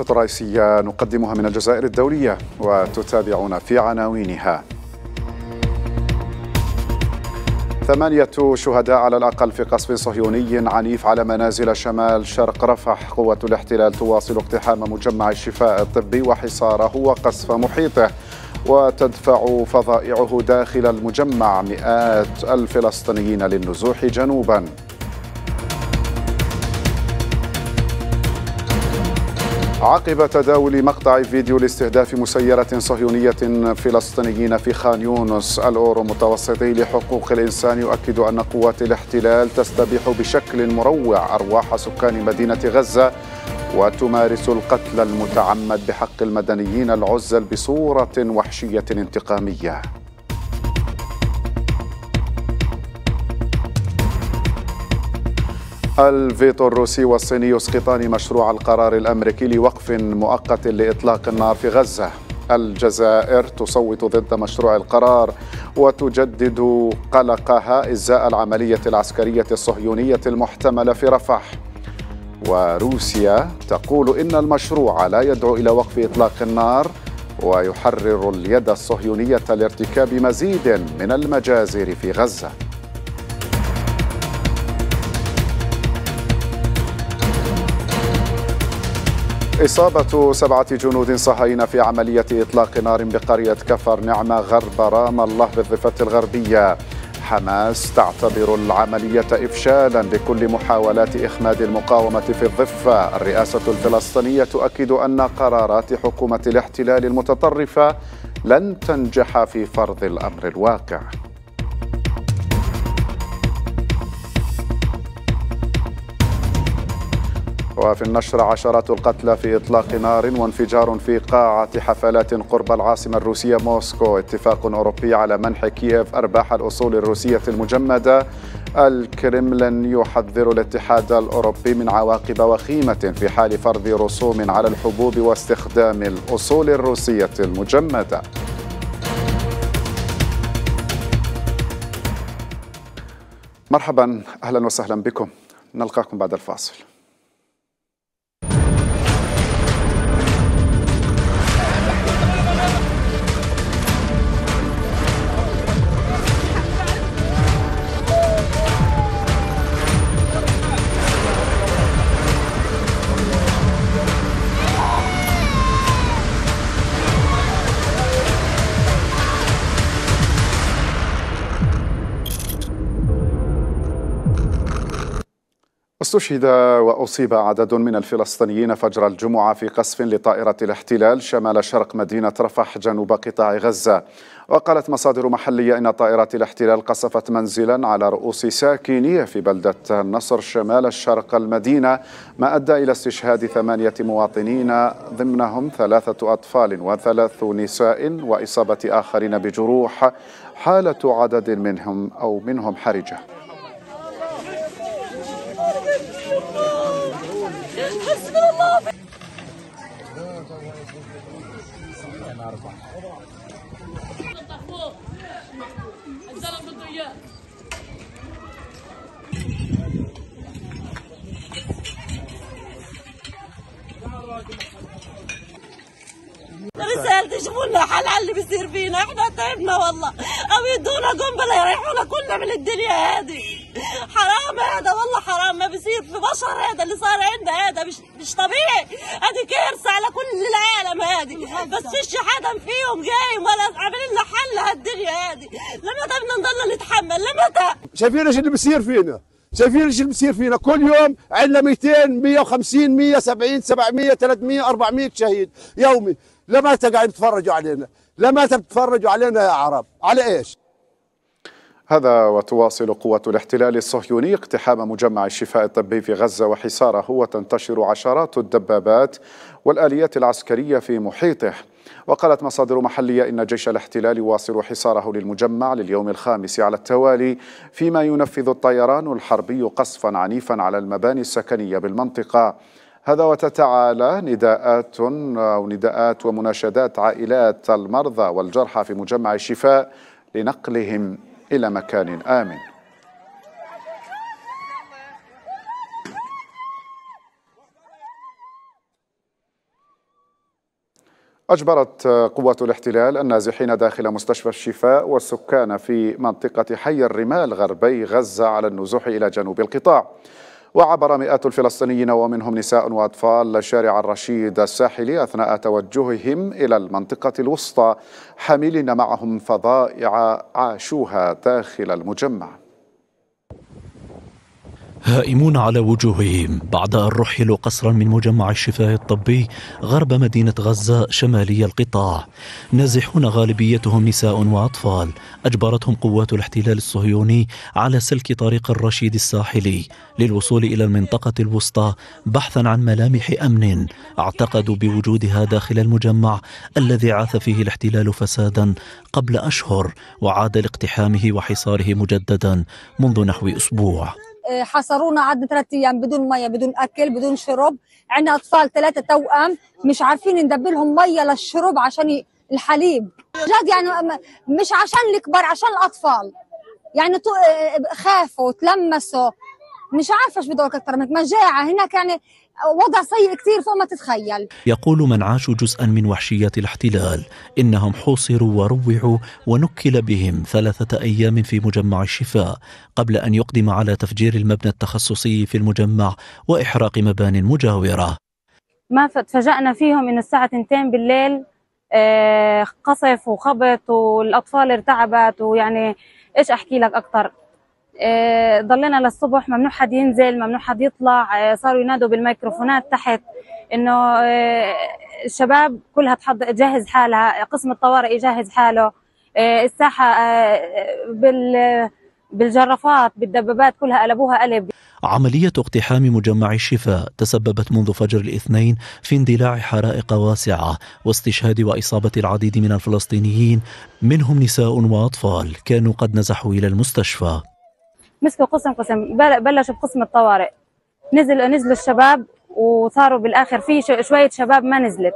نشرة الرئيسية نقدمها من الجزائر الدولية وتتابعون في عناوينها ثمانية شهداء على الأقل في قصف صهيوني عنيف على منازل شمال شرق رفح قوة الاحتلال تواصل اقتحام مجمع الشفاء الطبي وحصاره وقصف محيطه وتدفع فظائعه داخل المجمع مئات الفلسطينيين للنزوح جنوباً عقب تداول مقطع فيديو لاستهداف مسيرة صهيونية فلسطينيين في خان يونس الأورو متوسطي لحقوق الإنسان يؤكد أن قوات الاحتلال تستبيح بشكل مروع أرواح سكان مدينة غزة وتمارس القتل المتعمد بحق المدنيين العزل بصورة وحشية انتقامية الفيتو الروسي والصيني يسقطان مشروع القرار الامريكي لوقف مؤقت لاطلاق النار في غزه الجزائر تصوت ضد مشروع القرار وتجدد قلقها ازاء العمليه العسكريه الصهيونيه المحتمله في رفح وروسيا تقول ان المشروع لا يدعو الى وقف اطلاق النار ويحرر اليد الصهيونيه لارتكاب مزيد من المجازر في غزه إصابة سبعة جنود صهاينة في عملية إطلاق نار بقرية كفر نعمة غرب رام الله بالضفة الغربية حماس تعتبر العملية إفشالا لكل محاولات إخماد المقاومة في الضفة الرئاسة الفلسطينية تؤكد أن قرارات حكومة الاحتلال المتطرفة لن تنجح في فرض الأمر الواقع وفي النشر عشرات القتلى في إطلاق نار وانفجار في قاعة حفلات قرب العاصمة الروسية موسكو اتفاق أوروبي على منح كييف أرباح الأصول الروسية المجمدة الكرملين يحذر الاتحاد الأوروبي من عواقب وخيمة في حال فرض رسوم على الحبوب واستخدام الأصول الروسية المجمدة مرحبا أهلا وسهلا بكم نلقاكم بعد الفاصل استشهد وأصيب عدد من الفلسطينيين فجر الجمعة في قصف لطائرة الاحتلال شمال شرق مدينة رفح جنوب قطاع غزة وقالت مصادر محلية أن طائرة الاحتلال قصفت منزلا على رؤوس ساكنية في بلدة النصر شمال شرق المدينة ما أدى إلى استشهاد ثمانية مواطنين ضمنهم ثلاثة أطفال وثلاث نساء وإصابة آخرين بجروح حالة عدد منهم أو منهم حرجة رسالتي شوفوا لنا حل على اللي بيصير فينا احنا تعبنا والله او يدونا قنبله يريحونا كلنا من الدنيا هذه حرام هذا والله حرام ما بيصير في بشر هذا اللي صار عندنا هذا مش مش طبيعي هذه كارثه على كل العالم هذه بس فيش حدا فيهم جاي ولا عاملين لنا حل هالدنيا هذه لما بدنا نضل نتحمل لمتى شايفين ايش اللي بيصير فينا شايفين ايش اللي بصير فينا كل يوم عندنا 200 150 170 700 300 400 شهيد يومي لما قاعدين تتفرجوا علينا لما تتفرجوا علينا يا عرب على ايش هذا وتواصل قوة الاحتلال الصهيوني اقتحام مجمع الشفاء الطبي في غزة وحصاره وتنتشر عشرات الدبابات والآليات العسكرية في محيطه وقالت مصادر محلية إن جيش الاحتلال واصل حصاره للمجمع لليوم الخامس على التوالي فيما ينفذ الطيران الحربي قصفا عنيفا على المباني السكنية بالمنطقة هذا وتتعالى نداءات أو نداءات ومناشدات عائلات المرضى والجرحى في مجمع الشفاء لنقلهم إلى مكان آمن أجبرت قوة الاحتلال النازحين داخل مستشفى الشفاء والسكان في منطقة حي الرمال غربي غزة على النزوح إلى جنوب القطاع وعبر مئات الفلسطينيين ومنهم نساء وأطفال شارع الرشيد الساحلي أثناء توجههم إلى المنطقة الوسطى حاملين معهم فضائع عاشوها داخل المجمع هائمون على وجوههم بعد أن رحلوا قصرا من مجمع الشفاء الطبي غرب مدينة غزة شمالي القطاع نازحون غالبيتهم نساء وأطفال أجبرتهم قوات الاحتلال الصهيوني على سلك طريق الرشيد الساحلي للوصول إلى المنطقة الوسطى بحثا عن ملامح أمن اعتقدوا بوجودها داخل المجمع الذي عاث فيه الاحتلال فسادا قبل أشهر وعاد لاقتحامه وحصاره مجددا منذ نحو أسبوع حصرونا قعدنا ثلاث ايام بدون ميه بدون اكل بدون شرب عندنا اطفال ثلاثه توام مش عارفين ندبلهم ميه للشرب عشان الحليب جد يعني مش عشان الكبار عشان الاطفال يعني آه، خافوا تلمسوا مش عارفه شو بدي اكثر من مجاعه هناك يعني وضع سيء كثير فوق ما تتخيل يقول من عاشوا جزءا من وحشيات الاحتلال إنهم حوصروا وروعوا ونكل بهم ثلاثة أيام في مجمع الشفاء قبل أن يقدم على تفجير المبنى التخصصي في المجمع وإحراق مبان مجاورة ما تفاجأنا فيهم إنه الساعة 2 بالليل آه، قصف وخبط والأطفال ارتعبت ويعني إيش أحكي لك أكثر آه، ضلينا للصبح ممنوع حد ينزل ممنوع حد يطلع آه، صاروا ينادوا بالميكروفونات تحت انه آه، الشباب كلها تجهز حالها قسم الطوارئ يجهز حاله الساحه بال بالجرافات بالدبابات كلها قلبوها قلب عملية اقتحام مجمع الشفاء تسببت منذ فجر الاثنين في اندلاع حرائق واسعة واستشهاد وإصابة العديد من الفلسطينيين منهم نساء وأطفال كانوا قد نزحوا إلى المستشفى مسكوا قسم قسم بلشوا بقسم الطوارئ نزل نزلوا الشباب وصاروا بالاخر في شويه شباب ما نزلت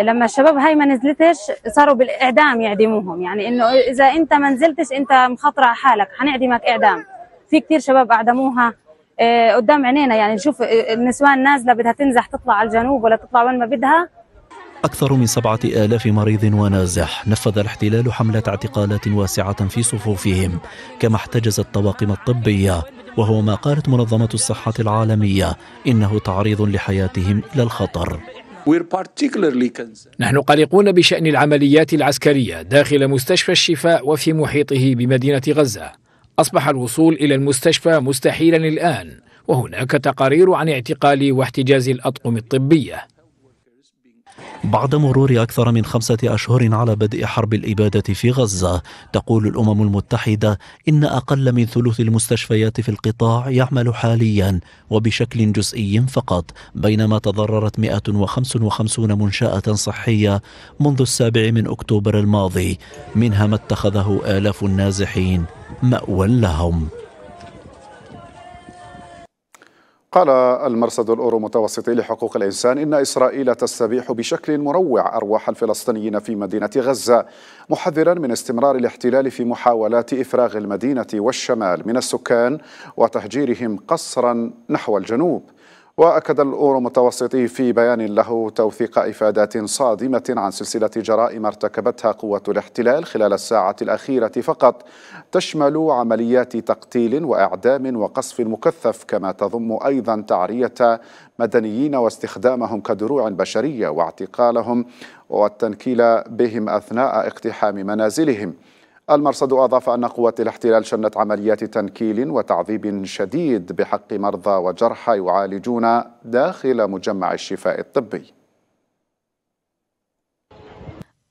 لما الشباب هاي ما نزلتش صاروا بالاعدام يعدموهم يعني انه اذا انت ما نزلتش انت مخطره حالك حنعدمك اعدام في كثير شباب اعدموها آه، قدام عينينا يعني نشوف النسوان آه، نازله بدها تنزح تطلع على الجنوب ولا تطلع وين ما بدها أكثر من سبعة آلاف مريض ونازح نفذ الاحتلال حملة اعتقالات واسعة في صفوفهم كما احتجز الطواقم الطبية وهو ما قالت منظمة الصحة العالمية إنه تعريض لحياتهم إلى الخطر نحن قلقون بشأن العمليات العسكرية داخل مستشفى الشفاء وفي محيطه بمدينة غزة أصبح الوصول إلى المستشفى مستحيلا الآن وهناك تقارير عن اعتقال واحتجاز الأطقم الطبية بعد مرور أكثر من خمسة أشهر على بدء حرب الإبادة في غزة تقول الأمم المتحدة إن أقل من ثلث المستشفيات في القطاع يعمل حاليا وبشكل جزئي فقط بينما تضررت 155 منشأة صحية منذ السابع من أكتوبر الماضي منها ما اتخذه آلاف النازحين مأوى لهم قال المرصد الأورو متوسطي لحقوق الإنسان إن إسرائيل تستبيح بشكل مروع أرواح الفلسطينيين في مدينة غزة محذرا من استمرار الاحتلال في محاولات إفراغ المدينة والشمال من السكان وتهجيرهم قصرا نحو الجنوب وأكد الأورو متوسطي في بيان له توثيق إفادات صادمة عن سلسلة جرائم ارتكبتها قوة الاحتلال خلال الساعة الأخيرة فقط تشمل عمليات تقتيل وإعدام وقصف مكثف كما تضم أيضا تعرية مدنيين واستخدامهم كدروع بشرية واعتقالهم والتنكيل بهم أثناء اقتحام منازلهم المرصد أضاف أن قوات الاحتلال شنت عمليات تنكيل وتعذيب شديد بحق مرضى وجرحى يعالجون داخل مجمع الشفاء الطبي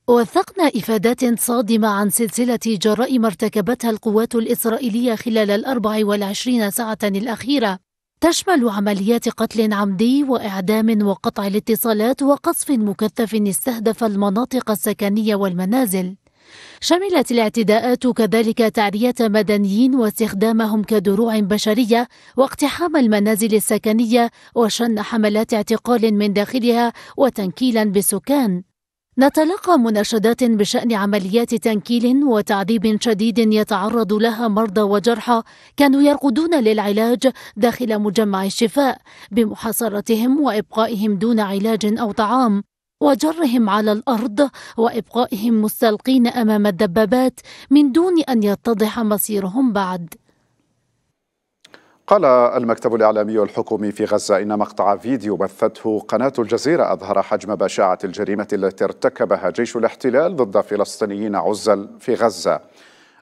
وثقنا إفادات صادمة عن سلسلة جرائم ارتكبتها القوات الإسرائيلية خلال الأربع والعشرين ساعة الأخيرة تشمل عمليات قتل عمدي وإعدام وقطع الاتصالات وقصف مكثف استهدف المناطق السكنية والمنازل شملت الاعتداءات كذلك تعرية مدنيين واستخدامهم كدروع بشرية واقتحام المنازل السكنية وشن حملات اعتقال من داخلها وتنكيلا بالسكان نتلقى مناشدات بشأن عمليات تنكيل وتعذيب شديد يتعرض لها مرضى وجرحى كانوا يرقدون للعلاج داخل مجمع الشفاء بمحاصرتهم وإبقائهم دون علاج أو طعام وجرهم على الارض وابقائهم مستلقين امام الدبابات من دون ان يتضح مصيرهم بعد قال المكتب الإعلامي الحكومي في غزة إن مقطع فيديو بثته قناة الجزيرة أظهر حجم بشاعة الجريمة التي ارتكبها جيش الاحتلال ضد فلسطينيين عزل في غزة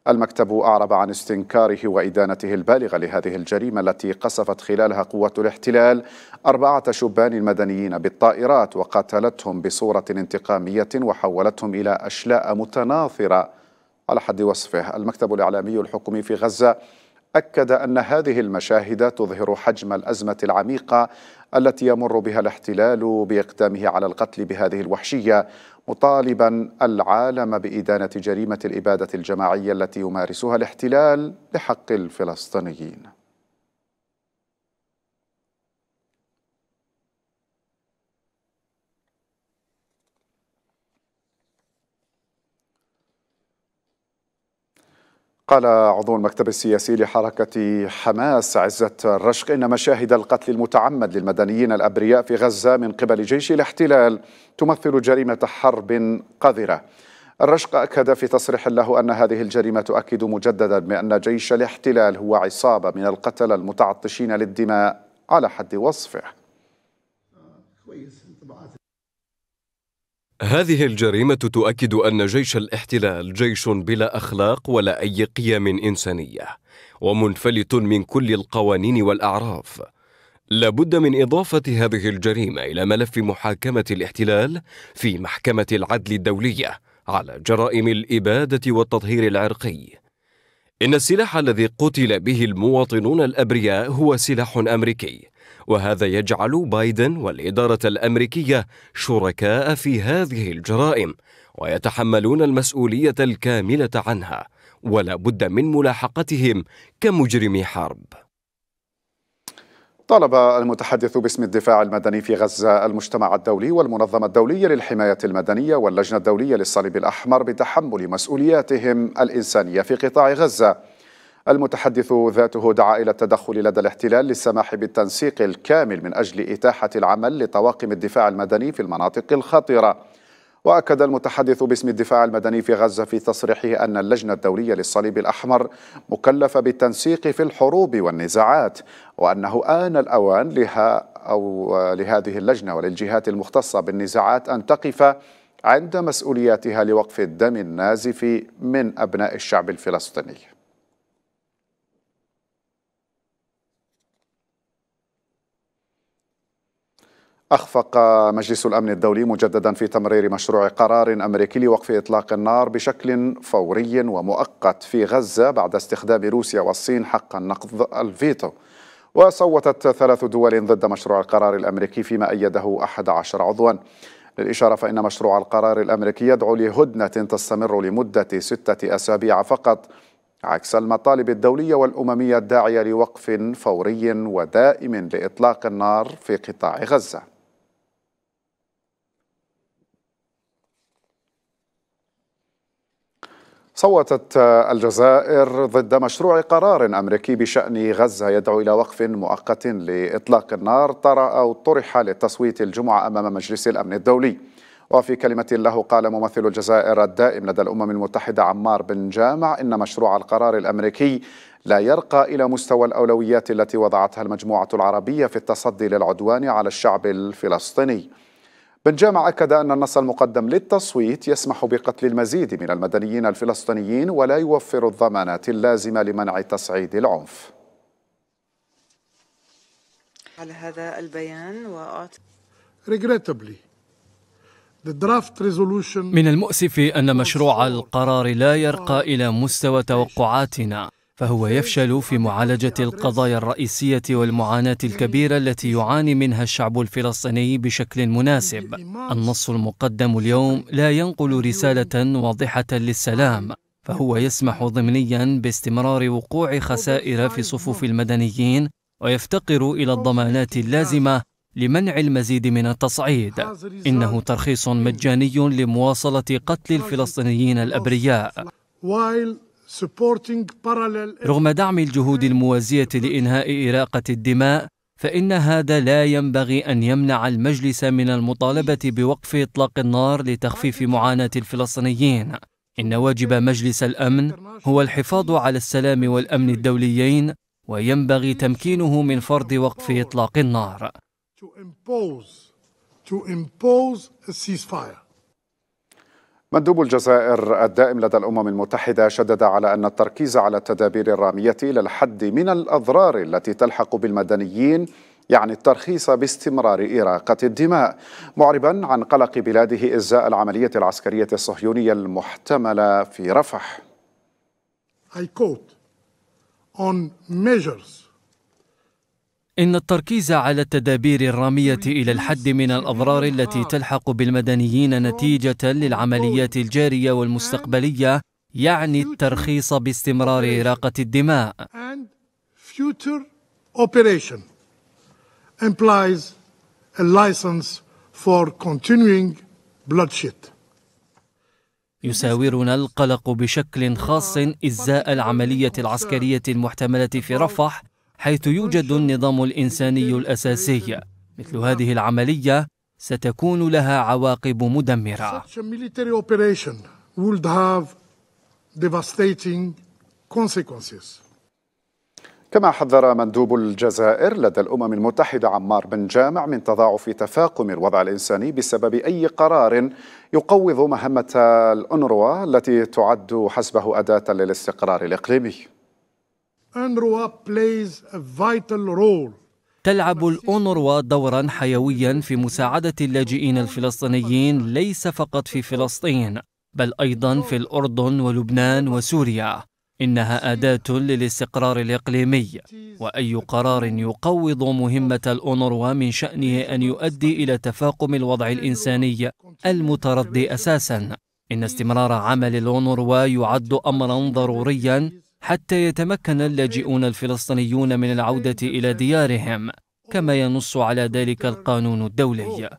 المكتب أعرب عن استنكاره وإدانته البالغة لهذه الجريمة التي قصفت خلالها قوة الاحتلال أربعة شبان مدنيين بالطائرات وقاتلتهم بصورة انتقامية وحولتهم إلى أشلاء متناثرة على حد وصفه المكتب الإعلامي الحكومي في غزة أكد أن هذه المشاهد تظهر حجم الأزمة العميقة التي يمر بها الاحتلال بإقدامه على القتل بهذه الوحشية مطالبا العالم بإدانة جريمة الإبادة الجماعية التي يمارسها الاحتلال بحق الفلسطينيين قال عضو المكتب السياسي لحركة حماس عزت الرشق إن مشاهد القتل المتعمد للمدنيين الأبرياء في غزة من قبل جيش الاحتلال تمثل جريمة حرب قذرة الرشق أكد في تصريح له أن هذه الجريمة تؤكد مجددا بأن جيش الاحتلال هو عصابة من القتل المتعطشين للدماء على حد وصفه هذه الجريمة تؤكد أن جيش الاحتلال جيش بلا أخلاق ولا أي قيم إنسانية، ومنفلت من كل القوانين والأعراف. لابد من إضافة هذه الجريمة إلى ملف محاكمة الاحتلال في محكمة العدل الدولية على جرائم الإبادة والتطهير العرقي. إن السلاح الذي قتل به المواطنون الأبرياء هو سلاح أمريكي، وهذا يجعل بايدن والإدارة الأمريكية شركاء في هذه الجرائم ويتحملون المسؤولية الكاملة عنها ولا بد من ملاحقتهم كمجرمي حرب طالب المتحدث باسم الدفاع المدني في غزة المجتمع الدولي والمنظمة الدولية للحماية المدنية واللجنة الدولية للصليب الأحمر بتحمل مسؤولياتهم الإنسانية في قطاع غزة المتحدث ذاته دعا إلى التدخل لدى الاحتلال للسماح بالتنسيق الكامل من أجل إتاحة العمل لطواقم الدفاع المدني في المناطق الخطيرة وأكد المتحدث باسم الدفاع المدني في غزة في تصريحه أن اللجنة الدولية للصليب الأحمر مكلفة بالتنسيق في الحروب والنزاعات وأنه آن الأوان لها أو لهذه اللجنة وللجهات المختصة بالنزاعات أن تقف عند مسؤولياتها لوقف الدم النازف من أبناء الشعب الفلسطيني أخفق مجلس الأمن الدولي مجددا في تمرير مشروع قرار أمريكي لوقف إطلاق النار بشكل فوري ومؤقت في غزة بعد استخدام روسيا والصين حق النقض الفيتو وصوتت ثلاث دول ضد مشروع القرار الأمريكي فيما أيده أحد عشر عضوا للإشارة فإن مشروع القرار الأمريكي يدعو لهدنة تستمر لمدة ستة أسابيع فقط عكس المطالب الدولية والأممية الداعية لوقف فوري ودائم لإطلاق النار في قطاع غزة صوتت آه، الجزائر ضد مشروع قرار أمريكي بشأن غزة يدعو إلى وقف مؤقت لإطلاق النار طرأ أو طرح للتصويت الجمعة أمام مجلس الأمن الدولي وفي كلمة له قال ممثل الجزائر الدائم لدى الأمم المتحدة عمار بن جامع إن مشروع القرار الأمريكي لا يرقى إلى مستوى الأولويات التي وضعتها المجموعة العربية في التصدي للعدوان على الشعب الفلسطيني بن جامع أكد أن النص المقدم للتصويت يسمح بقتل المزيد من المدنيين الفلسطينيين ولا يوفر الضمانات اللازمة لمنع تصعيد العنف على هذا البيان وأعطي من المؤسف أن مشروع القرار لا يرقى إلى مستوى توقعاتنا فهو يفشل في معالجة القضايا الرئيسية والمعاناة الكبيرة التي يعاني منها الشعب الفلسطيني بشكل مناسب. النص المقدم اليوم لا ينقل رسالة واضحة للسلام، فهو يسمح ضمنيا باستمرار وقوع خسائر في صفوف المدنيين ويفتقر إلى الضمانات اللازمة لمنع المزيد من التصعيد إنه ترخيص مجاني لمواصلة قتل الفلسطينيين الأبرياء رغم دعم الجهود الموازية لإنهاء إراقة الدماء فإن هذا لا ينبغي أن يمنع المجلس من المطالبة بوقف إطلاق النار لتخفيف معاناة الفلسطينيين إن واجب مجلس الأمن هو الحفاظ على السلام والأمن الدوليين وينبغي تمكينه من فرض وقف إطلاق النار مندوب الجزائر الدائم لدى الأمم المتحدة شدد على أن التركيز على التدابير الرامية للحد من الأضرار التي تلحق بالمدنيين يعني الترخيص باستمرار إراقة الدماء معربا عن قلق بلاده إزاء العملية العسكرية الصهيونية المحتملة في رفح I quote, on measures إن التركيز على التدابير الرامية إلى الحد من الأضرار التي تلحق بالمدنيين نتيجة للعمليات الجارية والمستقبلية يعني الترخيص باستمرار إراقة الدماء. implies a license for continuing bloodshed. يساورنا القلق بشكل خاص إزاء العملية العسكرية المحتملة في رفح حيث يوجد النظام الإنساني الأساسي مثل هذه العملية ستكون لها عواقب مدمرة كما حذر مندوب الجزائر لدى الأمم المتحدة عمار بن جامع من تضاعف تفاقم الوضع الإنساني بسبب أي قرار يقوض مهمة الأنروا التي تعد حسبه أداة للاستقرار الإقليمي تلعب الأونروا دورا حيويا في مساعدة اللاجئين الفلسطينيين ليس فقط في فلسطين بل أيضا في الأردن ولبنان وسوريا إنها أداة للاستقرار الإقليمي وأي قرار يقوض مهمة الأونروا من شأنه أن يؤدي إلى تفاقم الوضع الإنساني المتردي أساسا إن استمرار عمل الأونروا يعد أمرا ضروريا حتى يتمكن اللاجئون الفلسطينيون من العودة إلى ديارهم كما ينص على ذلك القانون الدولي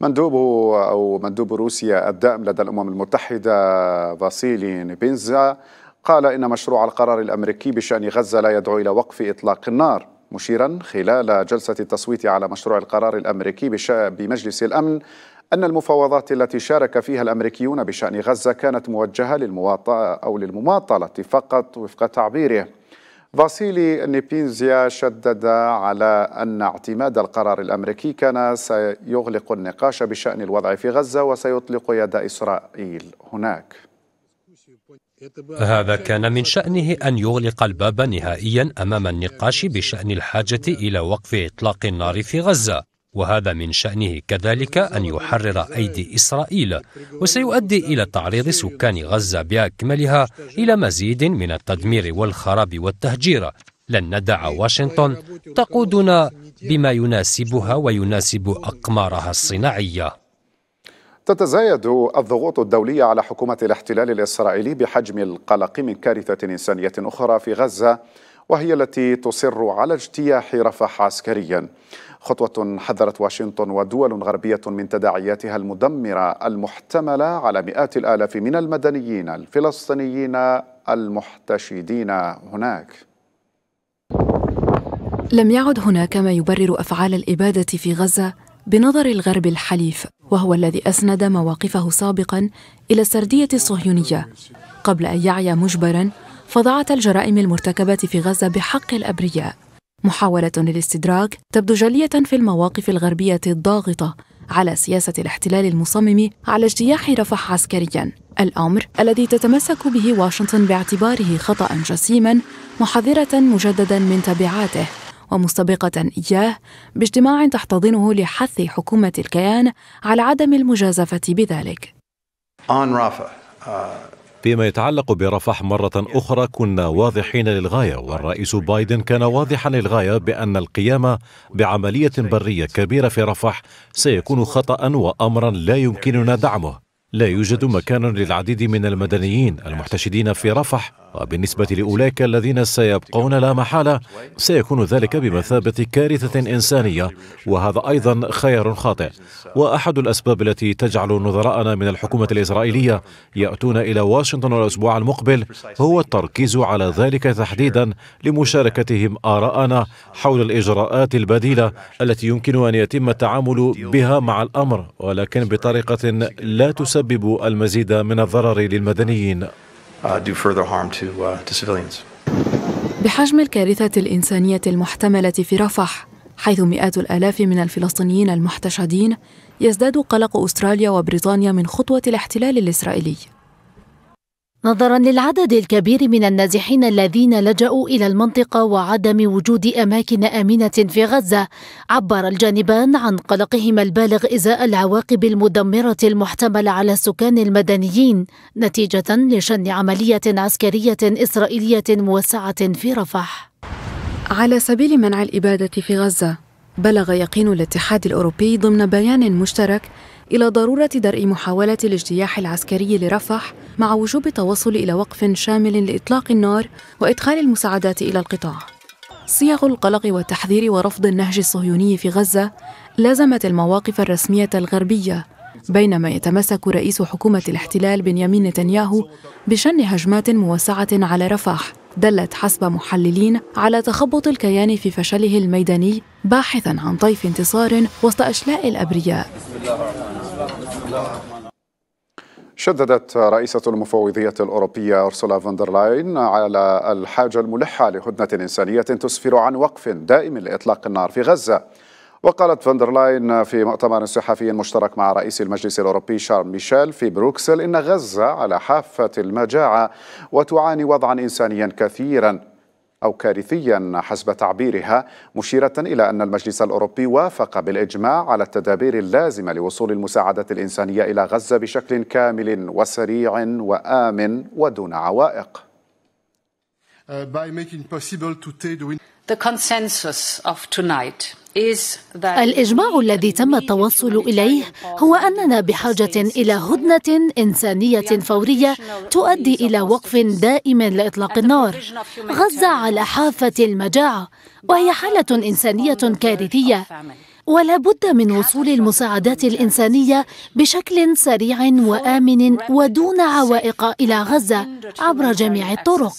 مندوب أو مندوب روسيا الدائم لدى الأمم المتحدة فاسيلي نيبينزا قال إن مشروع القرار الأمريكي بشأن غزة لا يدعو إلى وقف إطلاق النار مشيرا خلال جلسة التصويت على مشروع القرار الأمريكي بمجلس الأمن أن المفاوضات التي شارك فيها الأمريكيون بشأن غزة كانت موجهة للمواطنة أو للمماطلة فقط وفق تعبيره فاسيلي نيبينزيا شدد على أن اعتماد القرار الأمريكي كان سيغلق النقاش بشأن الوضع في غزة وسيطلق يد إسرائيل هناك هذا كان من شأنه أن يغلق الباب نهائيا أمام النقاش بشأن الحاجة إلى وقف إطلاق النار في غزة وهذا من شأنه كذلك أن يحرر أيدي إسرائيل وسيؤدي إلى تعريض سكان غزة بأكملها إلى مزيد من التدمير والخراب والتهجير لن ندع واشنطن تقودنا بما يناسبها ويناسب أقمارها الصناعية تتزايد الضغوط الدولية على حكومة الاحتلال الإسرائيلي بحجم القلق من كارثة إنسانية أخرى في غزة وهي التي تصر على اجتياح رفح عسكريا خطوة حذرت واشنطن ودول غربية من تداعياتها المدمرة المحتملة على مئات الآلاف من المدنيين الفلسطينيين المحتشدين هناك لم يعد هناك ما يبرر أفعال الإبادة في غزة بنظر الغرب الحليف وهو الذي أسند مواقفه سابقا إلى السردية الصهيونية قبل أن يعي مجبرا فضعة الجرائم المرتكبة في غزة بحق الأبرياء محاولة للاستدراك تبدو جلية في المواقف الغربية الضاغطة على سياسة الاحتلال المصمم على اجتياح رفح عسكريا الأمر الذي تتمسك به واشنطن باعتباره خطأ جسيما محذرة مجددا من تبعاته ومستبقة إياه باجتماع تحتضنه لحث حكومة الكيان على عدم المجازفة بذلك. On uh, فيما يتعلق برفح مرة أخرى كنا واضحين للغاية والرئيس بايدن كان واضحا للغاية بأن القيام بعملية برية كبيرة في رفح سيكون خطأ وأمرا لا يمكننا دعمه لا يوجد مكان للعديد من المدنيين المحتشدين في رفح وبالنسبة لأولئك الذين سيبقون لا محالة سيكون ذلك بمثابة كارثة إنسانية وهذا أيضا خيار خاطئ وأحد الأسباب التي تجعل نظراءنا من الحكومة الإسرائيلية يأتون إلى واشنطن الأسبوع المقبل هو التركيز على ذلك تحديدا لمشاركتهم آراءنا حول الإجراءات البديلة التي يمكن أن يتم التعامل بها مع الأمر ولكن بطريقة لا تسبب المزيد من الضرر للمدنيين Uh, do further harm to, uh, to civilians. بحجم الكارثة الإنسانية المحتملة في رفح حيث مئات الآلاف من الفلسطينيين المحتشدين يزداد قلق أستراليا وبريطانيا من خطوة الاحتلال الإسرائيلي نظرا للعدد الكبير من النازحين الذين لجأوا إلى المنطقة وعدم وجود أماكن آمنة في غزة عبر الجانبان عن قلقهما البالغ إزاء العواقب المدمرة المحتملة على السكان المدنيين نتيجة لشن عملية عسكرية إسرائيلية موسعة في رفح على سبيل منع الإبادة في غزة بلغ يقين الاتحاد الأوروبي ضمن بيان مشترك إلى ضرورة درء محاولة الاجتياح العسكري لرفح مع وجوب التوصل إلى وقف شامل لإطلاق النار وإدخال المساعدات إلى القطاع. صيغ القلق والتحذير ورفض النهج الصهيوني في غزة لازمت المواقف الرسمية الغربية بينما يتمسك رئيس حكومة الاحتلال بنيامين نتنياهو بشن هجمات موسعة على رفح دلت حسب محللين على تخبط الكيان في فشله الميداني باحثا عن طيف انتصار وسط أشلاء الأبرياء شددت رئيسة المفوضية الأوروبية أرسولا فوندرلاين على الحاجة الملحة لهدنة إنسانية تسفر عن وقف دائم لإطلاق النار في غزة وقالت فاندرلاين في مؤتمر صحفي مشترك مع رئيس المجلس الأوروبي شارل ميشيل في بروكسل إن غزة على حافة المجاعة وتعاني وضعا إنسانيا كثيرا أو كارثيا حسب تعبيرها مشيرة إلى أن المجلس الأوروبي وافق بالإجماع على التدابير اللازمة لوصول المساعدات الإنسانية إلى غزة بشكل كامل وسريع وآمن ودون عوائق. Uh, الإجماع الذي تم التوصل إليه هو أننا بحاجة إلى هدنة إنسانية فورية تؤدي إلى وقف دائم لإطلاق النار. غزة على حافة المجاعة وهي حالة إنسانية كارثية. ولا بد من وصول المساعدات الإنسانية بشكل سريع وآمن ودون عوائق إلى غزة عبر جميع الطرق.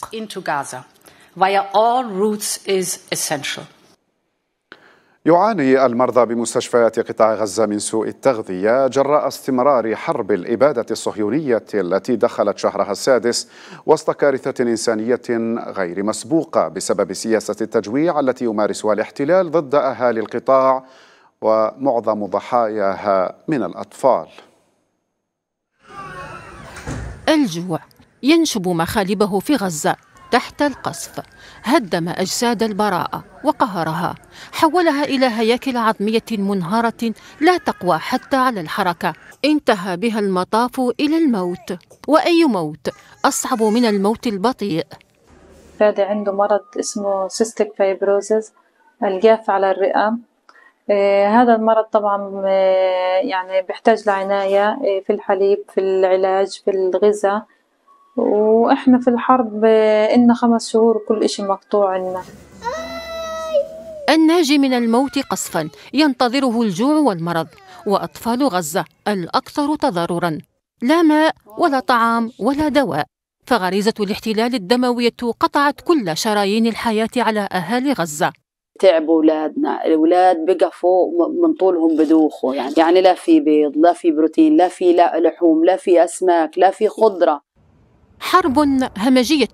via all routes is essential. يعاني المرضى بمستشفيات قطاع غزة من سوء التغذية جراء استمرار حرب الإبادة الصهيونية التي دخلت شهرها السادس وسط كارثة إنسانية غير مسبوقة بسبب سياسة التجويع التي يمارسها الاحتلال ضد أهالي القطاع ومعظم ضحاياها من الأطفال الجوع ينشب مخالبه في غزة تحت القصف هدم أجساد البراءة وقهرها حولها إلى هياكل عظمية منهارة لا تقوى حتى على الحركة انتهى بها المطاف إلى الموت وأي موت أصعب من الموت البطيء فادي عنده مرض اسمه سيستيك فيبروزز الجاف على الرئة آه هذا المرض طبعا آه يعني بيحتاج لعناية آه في الحليب في العلاج في الغذاء واحنا في الحرب إن خمس شهور كل إشي مقطوع لنا الناجي من الموت قصفا ينتظره الجوع والمرض وأطفال غزة الأكثر تضررا لا ماء ولا طعام ولا دواء فغريزة الاحتلال الدموية قطعت كل شرايين الحياة على أهالي غزة تعبوا اولادنا، الاولاد بقفوا من طولهم بدوخوا يعني، يعني لا في بيض، لا في بروتين، لا في لحوم، لا في اسماك، لا في خضره، حرب همجية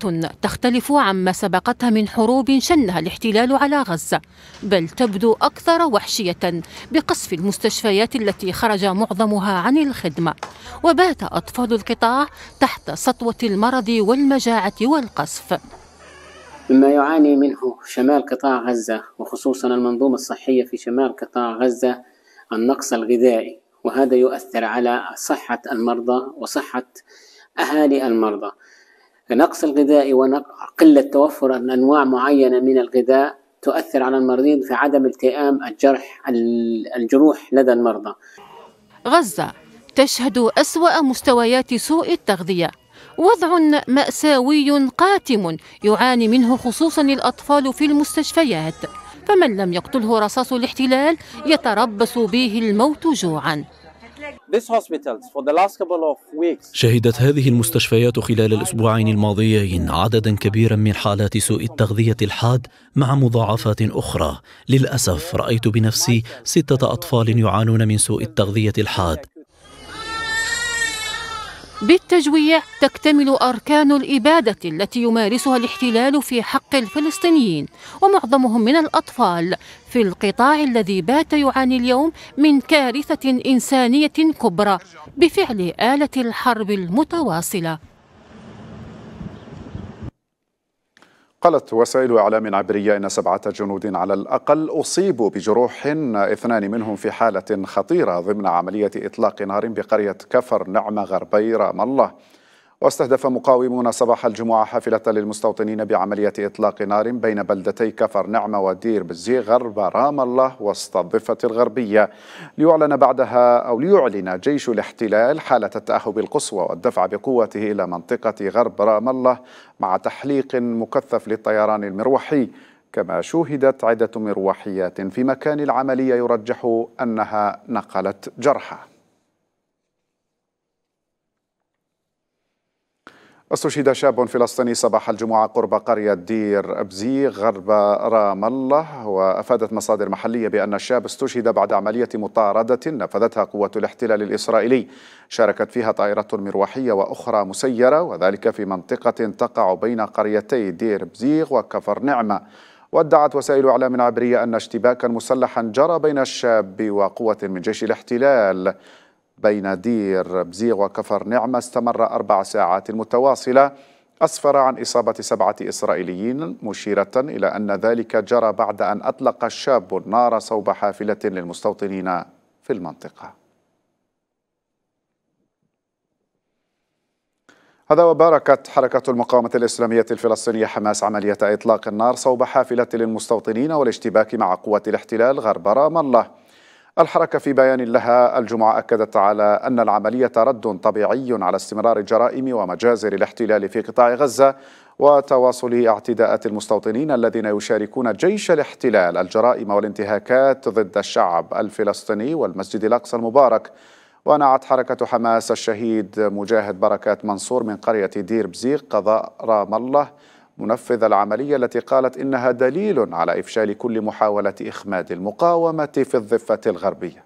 تختلف عما سبقتها من حروب شنها الاحتلال على غزة بل تبدو أكثر وحشية بقصف المستشفيات التي خرج معظمها عن الخدمة وبات أطفال القطاع تحت سطوة المرض والمجاعة والقصف مما يعاني منه شمال قطاع غزة وخصوصا المنظومة الصحية في شمال قطاع غزة النقص الغذائي وهذا يؤثر على صحة المرضى وصحة أهالي المرضى نقص الغذاء وقلة توفر أنواع معينة من الغذاء تؤثر على المريض في عدم التئام الجرح الجروح لدى المرضى غزة تشهد أسوأ مستويات سوء التغذية وضع مأساوي قاتم يعاني منه خصوصا الأطفال في المستشفيات فمن لم يقتله رصاص الاحتلال يتربص به الموت جوعاً شهدت هذه المستشفيات خلال الأسبوعين الماضيين عددا كبيرا من حالات سوء التغذية الحاد مع مضاعفات أخرى للأسف رأيت بنفسي ستة أطفال يعانون من سوء التغذية الحاد بالتجويع تكتمل أركان الإبادة التي يمارسها الاحتلال في حق الفلسطينيين ومعظمهم من الأطفال في القطاع الذي بات يعاني اليوم من كارثة إنسانية كبرى بفعل آلة الحرب المتواصلة قالت وسائل إعلام عبرية إن سبعة جنود على الأقل أصيبوا بجروح اثنان منهم في حالة خطيرة ضمن عملية إطلاق نار بقرية كفر نعمة غربي رام الله واستهدف مقاومون صباح الجمعة حافلة للمستوطنين بعملية إطلاق نار بين بلدتي كفر نعمة ودير بزي غرب رام الله وسط الضفة الغربية ليعلن بعدها أو ليعلن جيش الاحتلال حالة التأهب القصوى والدفع بقوته إلى منطقة غرب رام الله مع تحليق مكثف للطيران المروحي كما شوهدت عدة مروحيات في مكان العملية يرجح أنها نقلت جرحى استشهد شاب فلسطيني صباح الجمعة قرب قرية دير أبزي غرب رام الله وأفادت مصادر محلية بأن الشاب استشهد بعد عملية مطاردة نفذتها قوة الاحتلال الإسرائيلي شاركت فيها طائرة مروحية وأخرى مسيرة وذلك في منطقة تقع بين قريتي دير بزيغ وكفر نعمة وادعت وسائل إعلام عبرية أن اشتباكا مسلحا جرى بين الشاب وقوة من جيش الاحتلال بين دير بزيغ وكفر نعمة استمر أربع ساعات متواصلة أسفر عن إصابة سبعة إسرائيليين مشيرة إلى أن ذلك جرى بعد أن أطلق الشاب النار صوب حافلة للمستوطنين في المنطقة هذا وباركت حركة المقاومة الإسلامية الفلسطينية حماس عملية إطلاق النار صوب حافلة للمستوطنين والاشتباك مع قوات الاحتلال غرب رام الله الحركة في بيان لها الجمعة أكدت على أن العملية رد طبيعي على استمرار الجرائم ومجازر الاحتلال في قطاع غزة وتواصل اعتداءات المستوطنين الذين يشاركون جيش الاحتلال الجرائم والانتهاكات ضد الشعب الفلسطيني والمسجد الأقصى المبارك ونعت حركة حماس الشهيد مجاهد بركات منصور من قرية دير بزيق قضاء رام الله منفذ العملية التي قالت إنها دليل على إفشال كل محاولة إخماد المقاومة في الضفة الغربية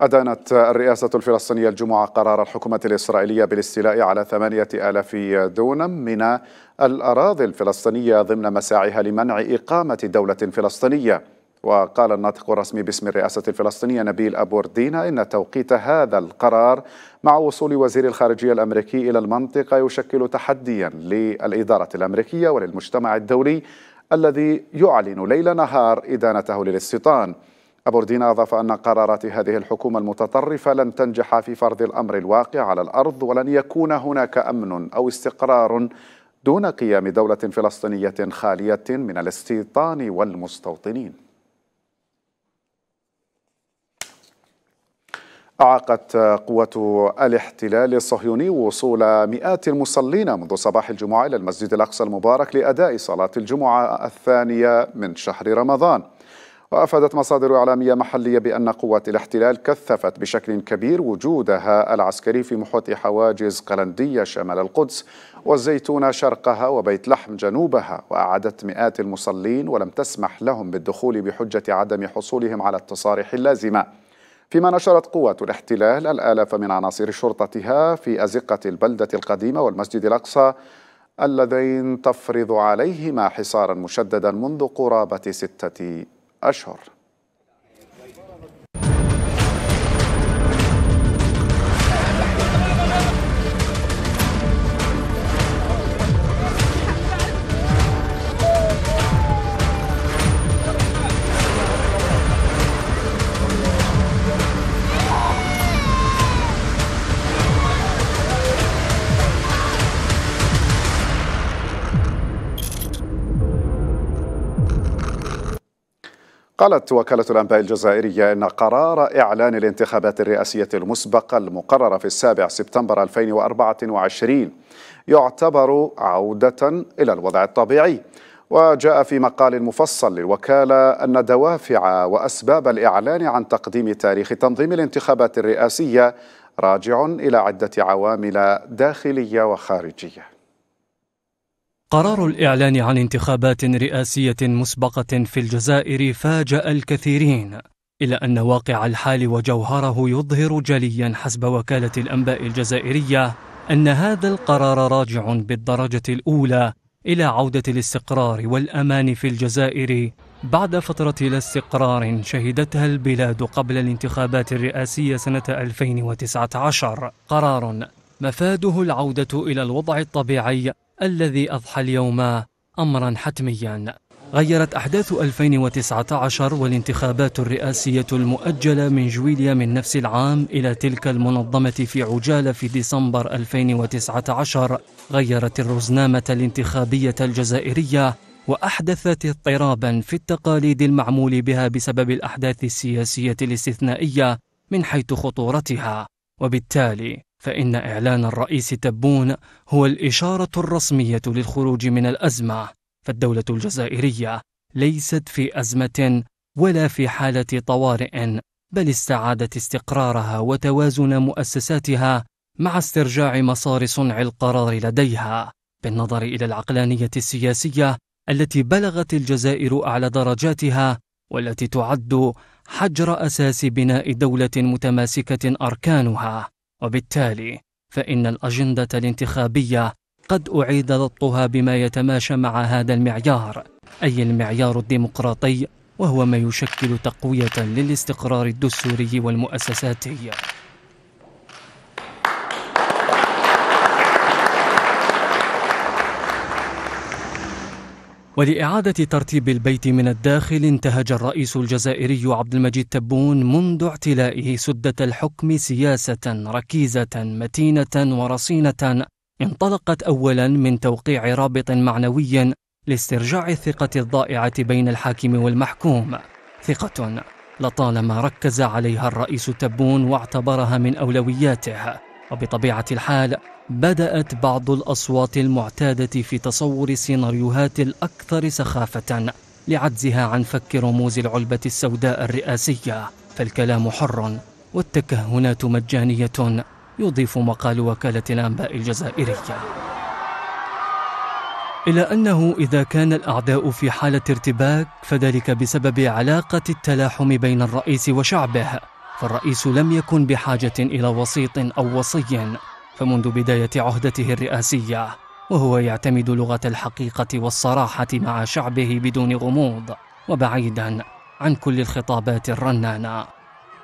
أدانت الرئاسة الفلسطينية الجمعة قرار الحكومة الإسرائيلية بالاستيلاء على ثمانية آلاف دونم من الأراضي الفلسطينية ضمن مساعيها لمنع إقامة دولة فلسطينية وقال الناطق الرسمي باسم الرئاسة الفلسطينية نبيل أبوردينا إن توقيت هذا القرار مع وصول وزير الخارجية الأمريكي إلى المنطقة يشكل تحديا للإدارة الأمريكية وللمجتمع الدولي الذي يعلن ليل نهار إدانته للاستيطان أبوردينا أضاف أن قرارات هذه الحكومة المتطرفة لن تنجح في فرض الأمر الواقع على الأرض ولن يكون هناك أمن أو استقرار دون قيام دولة فلسطينية خالية من الاستيطان والمستوطنين أعاقت قوة الاحتلال الصهيوني وصول مئات المصلين منذ صباح الجمعة إلى المسجد الأقصى المبارك لأداء صلاة الجمعة الثانية من شهر رمضان وأفادت مصادر إعلامية محلية بأن قوة الاحتلال كثفت بشكل كبير وجودها العسكري في محوط حواجز قلندية شمال القدس والزيتون شرقها وبيت لحم جنوبها وأعادت مئات المصلين ولم تسمح لهم بالدخول بحجة عدم حصولهم على التصاريح اللازمة فيما نشرت قوة الاحتلال الآلاف من عناصر شرطتها في أزقة البلدة القديمة والمسجد الأقصى اللذين تفرض عليهما حصارا مشددا منذ قرابة ستة أشهر قالت وكالة الأنباء الجزائرية أن قرار إعلان الانتخابات الرئاسية المسبقة المقررة في السابع سبتمبر 2024 يعتبر عودة إلى الوضع الطبيعي وجاء في مقال مفصل للوكالة أن دوافع وأسباب الإعلان عن تقديم تاريخ تنظيم الانتخابات الرئاسية راجع إلى عدة عوامل داخلية وخارجية قرار الإعلان عن انتخابات رئاسية مسبقة في الجزائر فاجأ الكثيرين إلا أن واقع الحال وجوهره يظهر جليا حسب وكالة الأنباء الجزائرية أن هذا القرار راجع بالدرجة الأولى إلى عودة الاستقرار والأمان في الجزائر بعد فترة لا استقرار شهدتها البلاد قبل الانتخابات الرئاسية سنة 2019 قرار مفاده العودة إلى الوضع الطبيعي الذي أضحى اليوم أمرا حتميا غيرت أحداث 2019 والانتخابات الرئاسية المؤجلة من جويليا من نفس العام إلى تلك المنظمة في عجالة في ديسمبر 2019 غيرت الرزنامة الانتخابية الجزائرية وأحدثت اضطرابا في التقاليد المعمول بها بسبب الأحداث السياسية الاستثنائية من حيث خطورتها وبالتالي فإن إعلان الرئيس تبون هو الإشارة الرسمية للخروج من الأزمة، فالدولة الجزائرية ليست في أزمة ولا في حالة طوارئ، بل استعادت استقرارها وتوازن مؤسساتها مع استرجاع مسار صنع القرار لديها، بالنظر إلى العقلانية السياسية التي بلغت الجزائر أعلى درجاتها والتي تعد حجر أساس بناء دولة متماسكة أركانها. وبالتالي فإن الأجندة الانتخابية قد أعيد ضبطها بما يتماشى مع هذا المعيار أي المعيار الديمقراطي وهو ما يشكل تقوية للاستقرار الدستوري والمؤسساتي ولإعادة ترتيب البيت من الداخل انتهج الرئيس الجزائري عبد المجيد تبون منذ اعتلائه سدة الحكم سياسة ركيزة متينة ورصينة انطلقت أولا من توقيع رابط معنوي لاسترجاع الثقة الضائعة بين الحاكم والمحكوم ثقة لطالما ركز عليها الرئيس تبون واعتبرها من أولوياته وبطبيعة الحال بدأت بعض الأصوات المعتادة في تصور السيناريوهات الأكثر سخافة لعجزها عن فك رموز العلبة السوداء الرئاسية فالكلام حر والتكهنات مجانية يضيف مقال وكالة الأنباء الجزائرية إلى أنه إذا كان الأعداء في حالة ارتباك فذلك بسبب علاقة التلاحم بين الرئيس وشعبه فالرئيس لم يكن بحاجة إلى وسيط أو وصي فمنذ بداية عهدته الرئاسية وهو يعتمد لغة الحقيقة والصراحة مع شعبه بدون غموض وبعيدا عن كل الخطابات الرنانة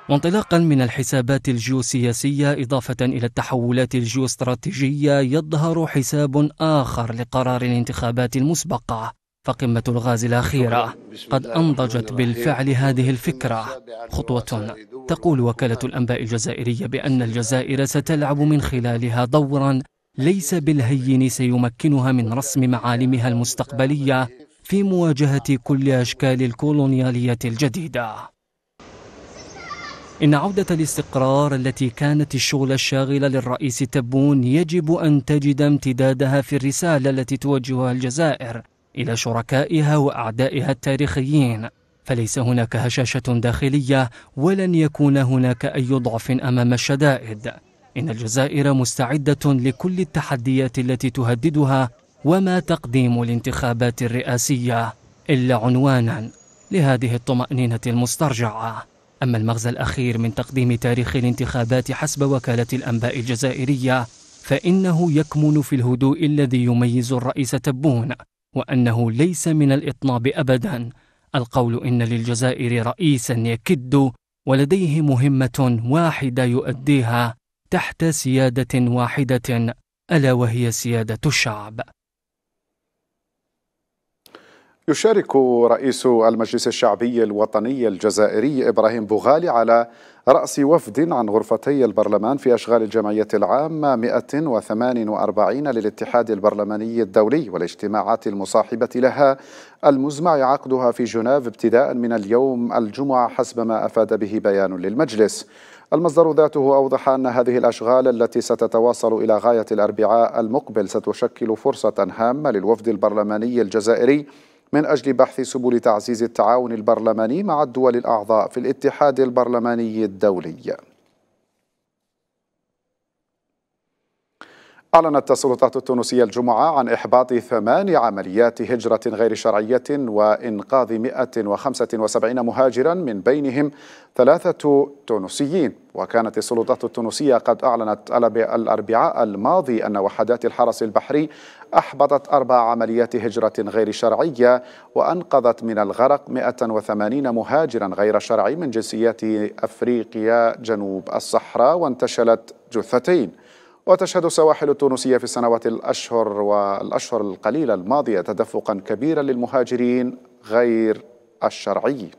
وانطلاقا من الحسابات الجيوسياسية إضافة إلى التحولات الجيوستراتيجية يظهر حساب آخر لقرار الانتخابات المسبقة فقمة الغاز الأخيرة قد أنضجت بالفعل هذه الفكرة خطوة تقول وكالة الأنباء الجزائرية بأن الجزائر ستلعب من خلالها دوراً ليس بالهين سيمكنها من رسم معالمها المستقبلية في مواجهة كل أشكال الكولونيالية الجديدة إن عودة الاستقرار التي كانت الشغل الشاغل للرئيس تبون يجب أن تجد امتدادها في الرسالة التي توجهها الجزائر إلى شركائها وأعدائها التاريخيين فليس هناك هشاشة داخلية ولن يكون هناك أي ضعف أمام الشدائد إن الجزائر مستعدة لكل التحديات التي تهددها وما تقديم الانتخابات الرئاسية إلا عنوانا لهذه الطمأنينة المسترجعة أما المغزى الأخير من تقديم تاريخ الانتخابات حسب وكالة الأنباء الجزائرية فإنه يكمن في الهدوء الذي يميز الرئيس تبون وأنه ليس من الإطناب أبدا القول إن للجزائر رئيسا يكد ولديه مهمة واحدة يؤديها تحت سيادة واحدة ألا وهي سيادة الشعب يشارك رئيس المجلس الشعبي الوطني الجزائري إبراهيم بوغالي على رأس وفد عن غرفتي البرلمان في أشغال الجمعية العامة 148 للاتحاد البرلماني الدولي والاجتماعات المصاحبة لها المزمع عقدها في جنيف ابتداء من اليوم الجمعة حسب ما أفاد به بيان للمجلس المصدر ذاته أوضح أن هذه الأشغال التي ستتواصل إلى غاية الأربعاء المقبل ستشكل فرصة هامة للوفد البرلماني الجزائري من أجل بحث سبل تعزيز التعاون البرلماني مع الدول الأعضاء في الاتحاد البرلماني الدولي أعلنت السلطات التونسية الجمعة عن إحباط ثمان عمليات هجرة غير شرعية وإنقاذ 175 مهاجرا من بينهم ثلاثة تونسيين وكانت السلطات التونسية قد أعلنت الأربعاء الماضي أن وحدات الحرس البحري أحبطت أربع عمليات هجرة غير شرعية وأنقذت من الغرق 180 مهاجرا غير شرعي من جنسيات أفريقيا جنوب الصحراء وانتشلت جثتين وتشهد السواحل التونسية في السنوات الأشهر والأشهر القليلة الماضية تدفقا كبيرا للمهاجرين غير الشرعيين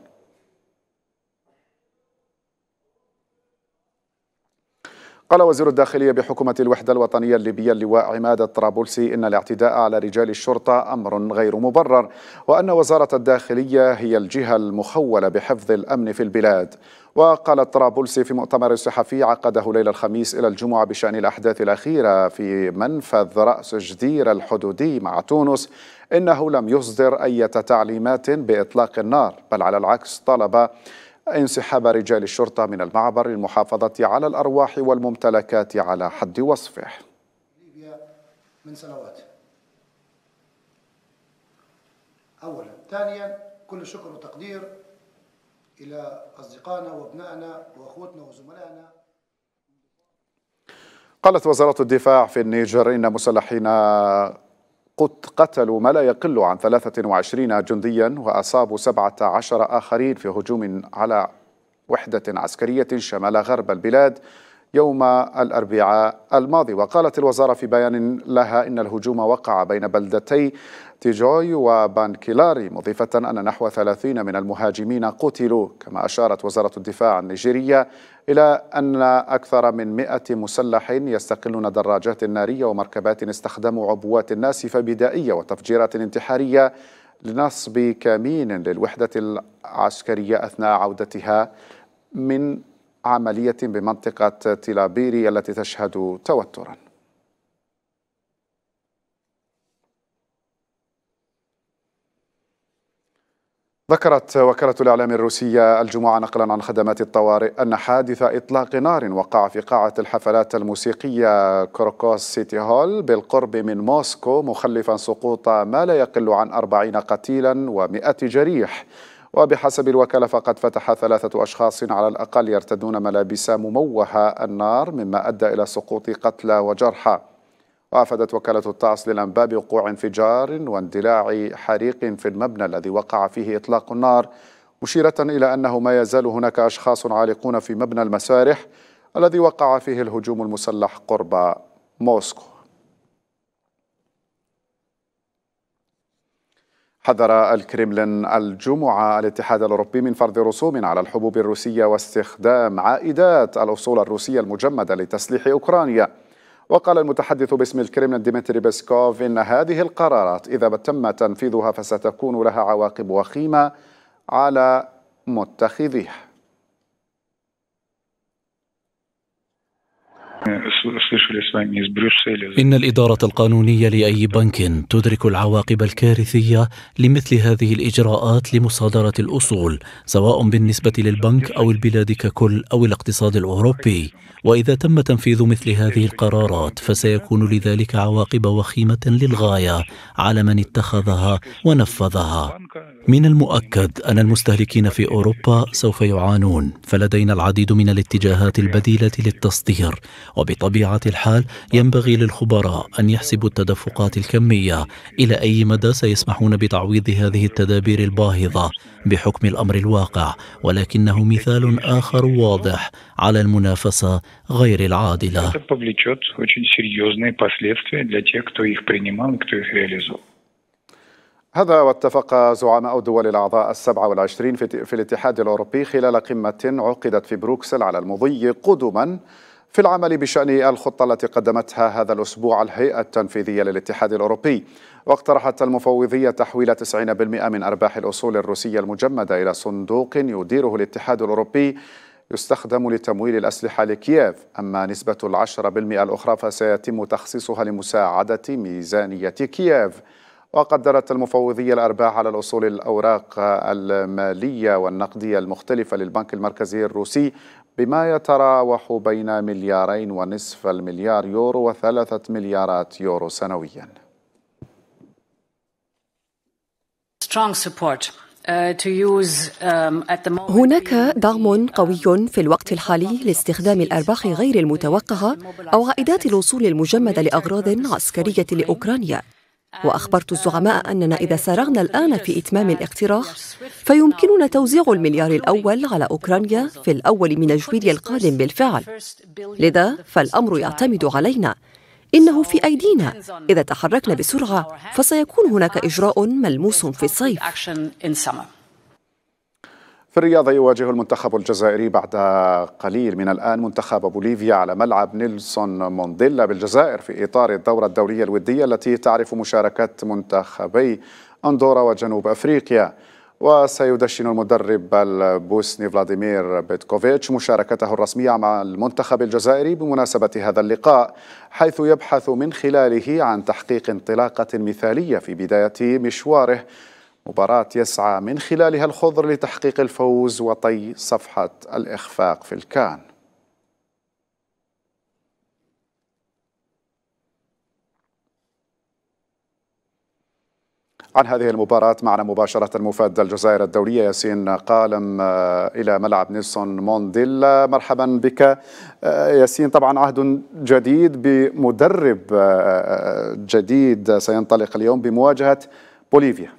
قال وزير الداخلية بحكومة الوحدة الوطنية الليبية اللواء عماد الطرابلسي إن الاعتداء على رجال الشرطة أمر غير مبرر وأن وزارة الداخلية هي الجهة المخولة بحفظ الأمن في البلاد وقال الطرابلسي في مؤتمر صحفي عقده ليلة الخميس إلى الجمعة بشأن الأحداث الأخيرة في منفذ رأس جدير الحدودي مع تونس إنه لم يصدر أي تعليمات بإطلاق النار بل على العكس طلب انسحاب رجال الشرطة من المعبر للمحافظة على الأرواح والممتلكات على حد وصفه من سنوات أولا ثانيا كل شكر وتقدير إلى أصدقائنا وأبنائنا وأخوتنا وزملائنا قالت وزارة الدفاع في النيجر إن مسلحين قد قتلوا ما لا يقل عن 23 جنديا وأصابوا 17 آخرين في هجوم على وحدة عسكرية شمال غرب البلاد يوم الأربعاء الماضي وقالت الوزارة في بيان لها إن الهجوم وقع بين بلدتي تيجوي وبانكيلاري مضيفة أن نحو 30 من المهاجمين قتلوا كما أشارت وزارة الدفاع النيجيرية إلى أن أكثر من 100 مسلح يستقلون دراجات نارية ومركبات استخدموا عبوات ناسفة بدائية وتفجيرات انتحارية لنصب كمين للوحدة العسكرية أثناء عودتها من عملية بمنطقة تلابيري التي تشهد توتراً ذكرت وكالة الإعلام الروسية الجمعة نقلا عن خدمات الطوارئ أن حادث إطلاق نار وقع في قاعة الحفلات الموسيقية كروكوس سيتي هول بالقرب من موسكو مخلفا سقوط ما لا يقل عن أربعين قتيلا ومئة جريح وبحسب الوكالة فقد فتح ثلاثة أشخاص على الأقل يرتدون ملابس مموهة النار مما أدى إلى سقوط قتلى وجرحى وافدت وكاله التعس للانباء بوقوع انفجار واندلاع حريق في المبنى الذي وقع فيه اطلاق النار مشيره الى انه ما يزال هناك اشخاص عالقون في مبنى المسارح الذي وقع فيه الهجوم المسلح قرب موسكو حذر الكريملين الجمعة الاتحاد الأوروبي من فرض رسوم على الحبوب الروسية واستخدام عائدات الأصول الروسية المجمدة لتسليح أوكرانيا وقال المتحدث باسم الكريم ديمتري بيسكوف إن هذه القرارات إذا تم تنفيذها فستكون لها عواقب وخيمة على متخذيها إن الإدارة القانونية لأي بنك تدرك العواقب الكارثية لمثل هذه الإجراءات لمصادرة الأصول سواء بالنسبة للبنك أو البلاد ككل أو الاقتصاد الأوروبي وإذا تم تنفيذ مثل هذه القرارات فسيكون لذلك عواقب وخيمة للغاية على من اتخذها ونفذها من المؤكد أن المستهلكين في أوروبا سوف يعانون فلدينا العديد من الاتجاهات البديلة للتصدير وبطبيعة الحال ينبغي للخبراء أن يحسبوا التدفقات الكمية إلى أي مدى سيسمحون بتعويض هذه التدابير الباهظة بحكم الأمر الواقع ولكنه مثال آخر واضح على المنافسة غير العادلة هذا واتفق زعماء الدول الأعضاء السبعة والعشرين في الاتحاد الأوروبي خلال قمة عقدت في بروكسل على المضي قدما في العمل بشأن الخطة التي قدمتها هذا الأسبوع الهيئة التنفيذية للاتحاد الأوروبي واقترحت المفوضية تحويل 90% من أرباح الأصول الروسية المجمدة إلى صندوق يديره الاتحاد الأوروبي يستخدم لتمويل الأسلحة لكييف أما نسبة العشرة بالمئة الأخرى فسيتم تخصيصها لمساعدة ميزانية كييف وقدرت المفوضية الأرباح على الأصول الأوراق المالية والنقدية المختلفة للبنك المركزي الروسي بما يتراوح بين مليارين ونصف المليار يورو وثلاثة مليارات يورو سنويا uh, um, هناك دعم قوي في الوقت الحالي لاستخدام الارباح غير المتوقعه او عائدات الوصول المجمده لاغراض عسكريه لاوكرانيا وأخبرت الزعماء أننا إذا سارعنا الآن في إتمام الاقتراح فيمكننا توزيع المليار الأول على أوكرانيا في الأول من جويليا القادم بالفعل لذا فالأمر يعتمد علينا إنه في أيدينا إذا تحركنا بسرعة فسيكون هناك إجراء ملموس في الصيف في الرياضة يواجه المنتخب الجزائري بعد قليل من الآن منتخب بوليفيا على ملعب نيلسون مونديلا بالجزائر في إطار الدورة الدولية الودية التي تعرف مشاركة منتخبي أندورا وجنوب أفريقيا وسيدشن المدرب البوسني فلاديمير بيتكوفيتش مشاركته الرسمية مع المنتخب الجزائري بمناسبة هذا اللقاء حيث يبحث من خلاله عن تحقيق انطلاقة مثالية في بداية مشواره مباراة يسعى من خلالها الخضر لتحقيق الفوز وطي صفحة الإخفاق في الكان عن هذه المباراة معنا مباشرة مفاد الجزائر الدولية ياسين قالم آه، إلى ملعب نيلسون مونديلا مرحبا بك آه، ياسين طبعا عهد جديد بمدرب آه، جديد سينطلق اليوم بمواجهة بوليفيا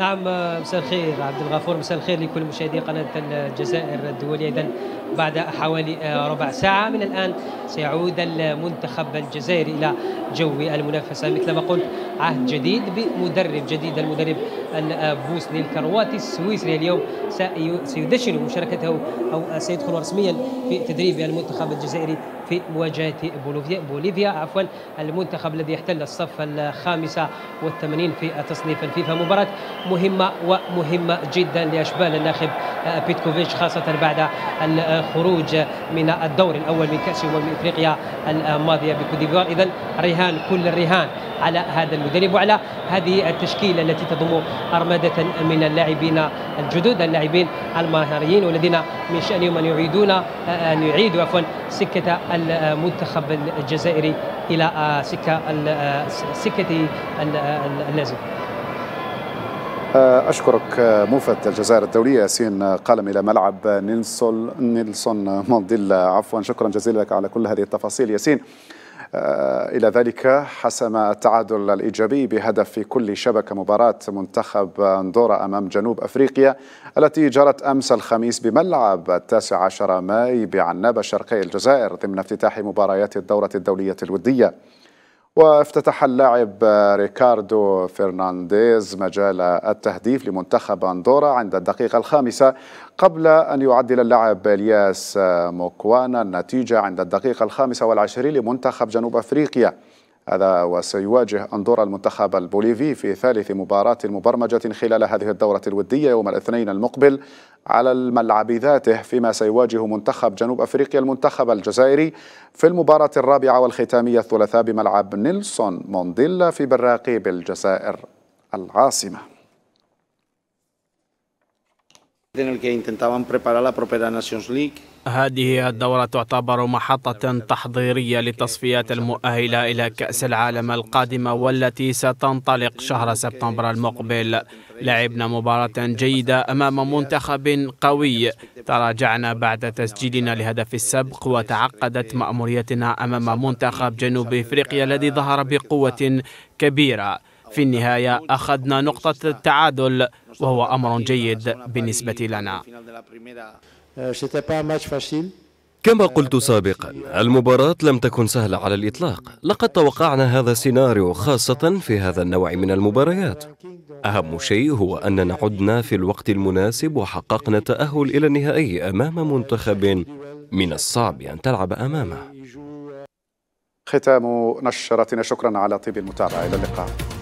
نعم آه، مساء الخير عبد الغفور مساء الخير لكل مشاهدي قناة الجزائر الدولية إذا بعد حوالي آه، ربع ساعة من الآن سيعود المنتخب الجزائري إلى جو المنافسة مثل ما قلت عهد جديد بمدرب جديد المدرب البوسني الكرواتي السويسري اليوم سيدشن مشاركته أو سيدخل رسميا في تدريب المنتخب الجزائري في مواجهة بوليفيا, بوليفيا عفوا المنتخب الذي يحتل الصف الخامسة والثمانين في تصنيف الفيفا مباراة مهمة ومهمة جدا لأشبال الناخب آه، بيتكوفيتش خاصة بعد الخروج من الدور الأول من كأس أمم إفريقيا الماضية بكوديفوار إذا رهان كل الرهان على هذا المدرب وعلى هذه التشكيلة التي تضم أرمدة من اللاعبين الجدد اللاعبين المهاريين والذين من شأنهم أن يعيدون آه، آه، أن يعيدوا عفوا سكة المنتخب الجزائري إلى آه، سكة سكة اللازم أشكرك موفد الجزائر الدولية ياسين قلم إلى ملعب نيلسون نيلسون مانديلا عفوا شكرا جزيلا لك على كل هذه التفاصيل ياسين آه، إلى ذلك حسم التعادل الإيجابي بهدف في كل شبكة مباراة منتخب أندورا أمام جنوب أفريقيا التي جرت أمس الخميس بملعب التاسع عشر ماي بعنابة شرقي الجزائر ضمن افتتاح مباريات الدورة الدولية الودية وافتتح اللاعب ريكاردو فرنانديز مجال التهديف لمنتخب أندورا عند الدقيقة الخامسة قبل أن يعدل اللاعب الياس موكوانا النتيجة عند الدقيقة الخامسة والعشرين لمنتخب جنوب أفريقيا هذا وسيواجه أندورا المنتخب البوليفي في ثالث مباراة مبرمجة خلال هذه الدورة الودية يوم الاثنين المقبل على الملعب ذاته فيما سيواجه منتخب جنوب أفريقيا المنتخب الجزائري في المباراة الرابعة والختامية الثلاثاء بملعب نيلسون مونديلا في براقي بالجزائر العاصمة هذه الدورة تعتبر محطة تحضيرية لتصفيات المؤهلة إلى كأس العالم القادمة والتي ستنطلق شهر سبتمبر المقبل. لعبنا مباراة جيدة أمام منتخب قوي. تراجعنا بعد تسجيلنا لهدف السبق وتعقدت مأموريتنا أمام منتخب جنوب إفريقيا الذي ظهر بقوة كبيرة. في النهاية أخذنا نقطة التعادل وهو أمر جيد بالنسبة لنا كما قلت سابقا المباراة لم تكن سهلة على الإطلاق لقد توقعنا هذا السيناريو خاصة في هذا النوع من المباريات أهم شيء هو أننا عدنا في الوقت المناسب وحققنا تأهل إلى النهائي أمام منتخب من الصعب أن تلعب أمامه ختام نشرتنا شكرا على طيب المتابعة إلى اللقاء